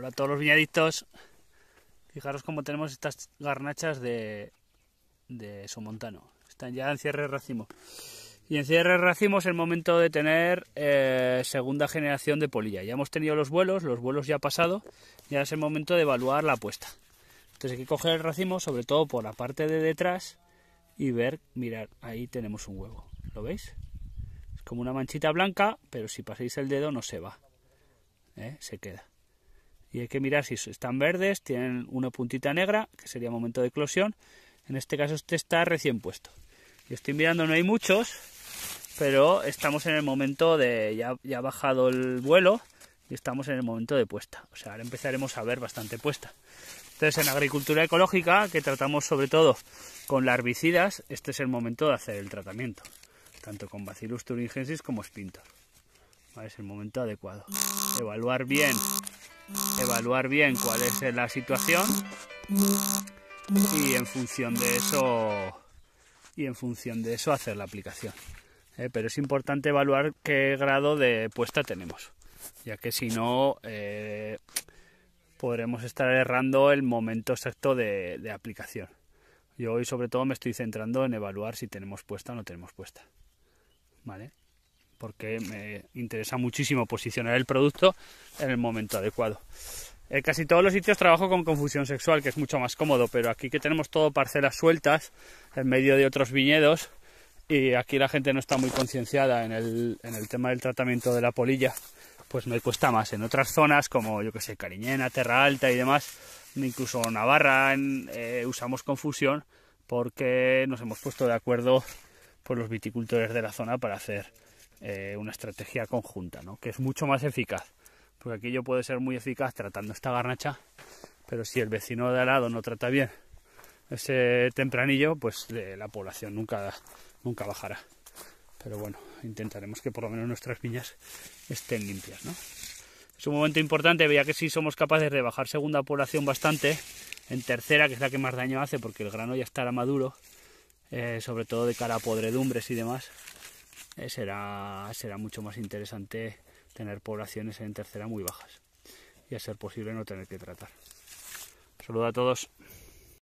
Hola a todos los viñaditos. Fijaros cómo tenemos estas garnachas de, Somontano. Están ya en cierre racimo. Y en cierre de racimo es el momento de tener eh, segunda generación de polilla. Ya hemos tenido los vuelos, los vuelos ya han pasado. Ya es el momento de evaluar la apuesta. Entonces hay que coger el racimo, sobre todo por la parte de detrás, y ver, mirar, ahí tenemos un huevo. ¿Lo veis? Es como una manchita blanca, pero si pasáis el dedo no se va. ¿eh? Se queda y hay que mirar si están verdes, tienen una puntita negra, que sería momento de eclosión. En este caso este está recién puesto. Yo estoy mirando, no hay muchos, pero estamos en el momento de, ya, ha bajado el vuelo y estamos en el momento de puesta. O sea, ahora empezaremos a ver bastante puesta. Entonces, en agricultura ecológica, que tratamos sobre todo con larvicidas, este es el momento de hacer el tratamiento, tanto con Bacillus thuringiensis como Spintor. Ah, es el momento adecuado. Evaluar bien, evaluar bien cuál es la situación y en función de eso y en función de eso hacer la aplicación. Eh, pero es importante evaluar qué grado de puesta tenemos, ya que si no eh, podremos estar errando el momento exacto de, de aplicación. Yo hoy sobre todo me estoy centrando en evaluar si tenemos puesta o no tenemos puesta. ¿Vale? porque me interesa muchísimo posicionar el producto en el momento adecuado. En casi todos los sitios trabajo con confusión sexual, que es mucho más cómodo, pero aquí que tenemos todo parcelas sueltas en medio de otros viñedos y aquí la gente no está muy concienciada en el, tema del tratamiento de la polilla, pues me cuesta más. En otras zonas como, yo que sé, Cariñena, Terra Alta y demás, incluso Navarra, eh, usamos confusión porque nos hemos puesto de acuerdo por los viticultores de la zona para hacer eh, una estrategia conjunta, ¿no? que es mucho más eficaz. Porque aquí yo puedo ser muy eficaz tratando esta garnacha, pero si el vecino de al lado no trata bien ese tempranillo, pues eh, la población nunca, nunca bajará. Pero bueno, intentaremos que por lo menos nuestras viñas estén limpias. ¿no? Es un momento importante, veía que si somos capaces de bajar segunda población bastante, en tercera, que es la que más daño hace porque el grano ya estará maduro, eh, sobre todo de cara a podredumbres y demás, eh, será, será mucho más interesante tener poblaciones en tercera muy bajas y a ser posible no tener que tratar. Saludo a todos.